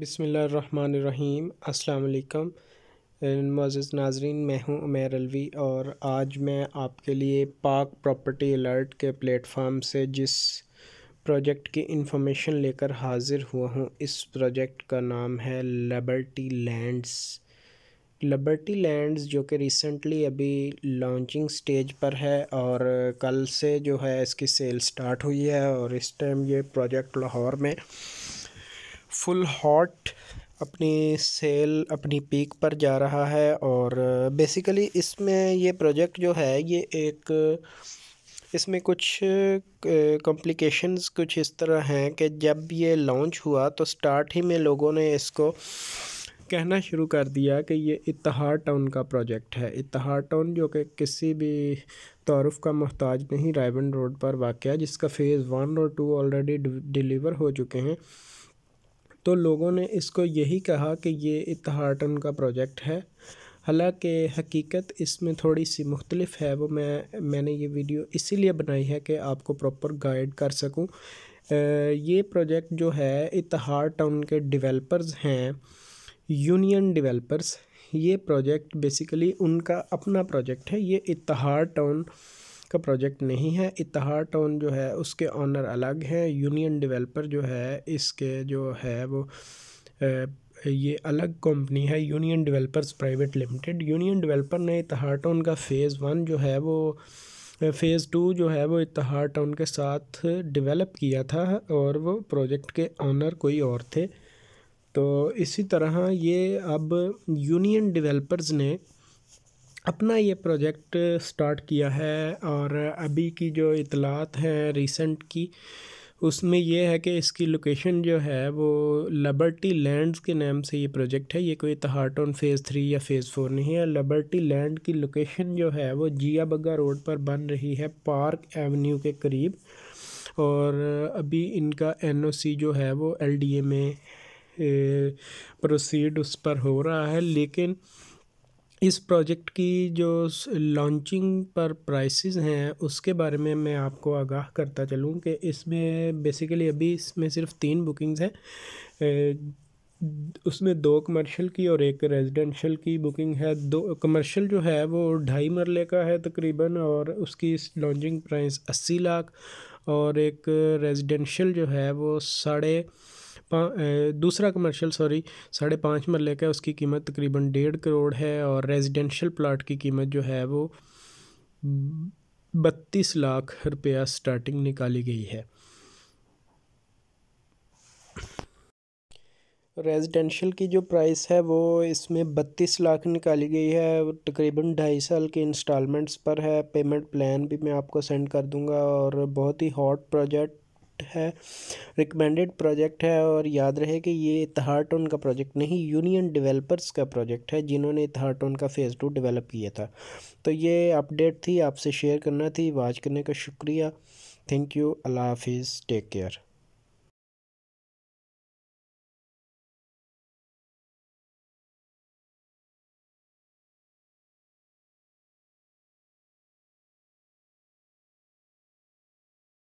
बिसमीम् अल्लाम मज़ नाजरीन मैं हूं उमेर अलवी और आज मैं आपके लिए पाक प्रॉपर्टी अलर्ट के प्लेटफार्म से जिस प्रोजेक्ट की इंफॉर्मेशन लेकर हाज़िर हुआ हूं इस प्रोजेक्ट का नाम है लबर्टी लैंड्स लबर्टी लैंड्स जो कि रिसेंटली अभी लॉन्चिंग स्टेज पर है और कल से जो है इसकी सेल स्टार्ट हुई है और इस टाइम ये प्रोजेक्ट लाहौर में फुल हॉट अपनी सेल अपनी पीक पर जा रहा है और बेसिकली इसमें ये प्रोजेक्ट जो है ये एक इसमें कुछ कॉम्प्लिकेशंस कुछ इस तरह हैं कि जब ये लॉन्च हुआ तो स्टार्ट ही में लोगों ने इसको कहना शुरू कर दिया कि ये इतहार टाउन का प्रोजेक्ट है इतहार टाउन जो कि किसी भी तारफ़ का मोहताज नहीं रायबन रोड पर वाक़ जिसका फ़ेज़ वन और टू ऑलरेडी डिलीवर हो चुके हैं तो लोगों ने इसको यही कहा कि ये इतहाटन का प्रोजेक्ट है हालांकि हकीकत इसमें थोड़ी सी मुख्तलिफ है वो मैं मैंने ये वीडियो इसीलिए बनाई है कि आपको प्रॉपर गाइड कर सकूं ये प्रोजेक्ट जो है इतहार टाउन के डेवलपर्स हैं यूनियन डेवलपर्स ये प्रोजेक्ट बेसिकली उनका अपना प्रोजेक्ट है ये इतहार टाउन का प्रोजेक्ट नहीं है इतहार टाउन जो है उसके ऑनर अलग हैं यूनियन डेवलपर जो है इसके जो है वो ये अलग कंपनी है union developers private limited union developer ने इतहार टाउन का फ़ेज़ वन जो है वो फ़ेज़ टू जो है वो इतहार टाउन के साथ डेवलप किया था और वो प्रोजेक्ट के ऑनर कोई और थे तो इसी तरह ये अब यूनियन डेवलपर्स ने अपना ये प्रोजेक्ट स्टार्ट किया है और अभी की जो इतलात हैं रिसेंट की उसमें यह है कि इसकी लोकेशन जो है वो लबर्टी लैंड्स के नाम से ये प्रोजेक्ट है ये कोई तहाटन फ़ेज़ थ्री या फ़ेज़ फोर नहीं है लबर्टी लैंड की लोकेशन जो है वो जिया बग्गा रोड पर बन रही है पार्क एवेन्यू के करीब और अभी इनका एनओसी जो है वो एलडीए में प्रोसीड उस पर हो रहा है लेकिन इस प्रोजेक्ट की जो लॉन्चिंग पर प्राइसेस हैं उसके बारे में मैं आपको आगाह करता चलूँ कि इसमें बेसिकली अभी इसमें सिर्फ तीन बुकिंग्स हैं उसमें दो कमर्शियल की और एक रेजिडेंशियल की बुकिंग है दो कमर्शियल जो है वो ढाई मरले का है तकरीबन और उसकी लॉन्चिंग प्राइस अस्सी लाख और एक रेजिडेंशियल जो है वो साढ़े दूसरा कमर्शियल सॉरी साढ़े पाँच मरल का उसकी कीमत तकरीबन डेढ़ करोड़ है और रेजिडेंशियल प्लाट की कीमत जो है वो बत्तीस लाख रुपया स्टार्टिंग निकाली गई है रेजिडेंशियल की जो प्राइस है वो इसमें बत्तीस लाख निकाली गई है तकरीबन ढाई साल के इंस्टॉलमेंट्स पर है पेमेंट प्लान भी मैं आपको सेंड कर दूंगा और बहुत ही हॉट प्रोजेक्ट है रिकमेंडेड प्रोजेक्ट है और याद रहे कि ये तहाटोन का प्रोजेक्ट नहीं यूनियन डेवलपर्स का प्रोजेक्ट है जिन्होंने तहाटोन का फ़ेज़ टू डेवलप किया था तो ये अपडेट थी आपसे शेयर करना थी वाच करने का शुक्रिया थैंक यू अल्लाह हाफिज़ टेक केयर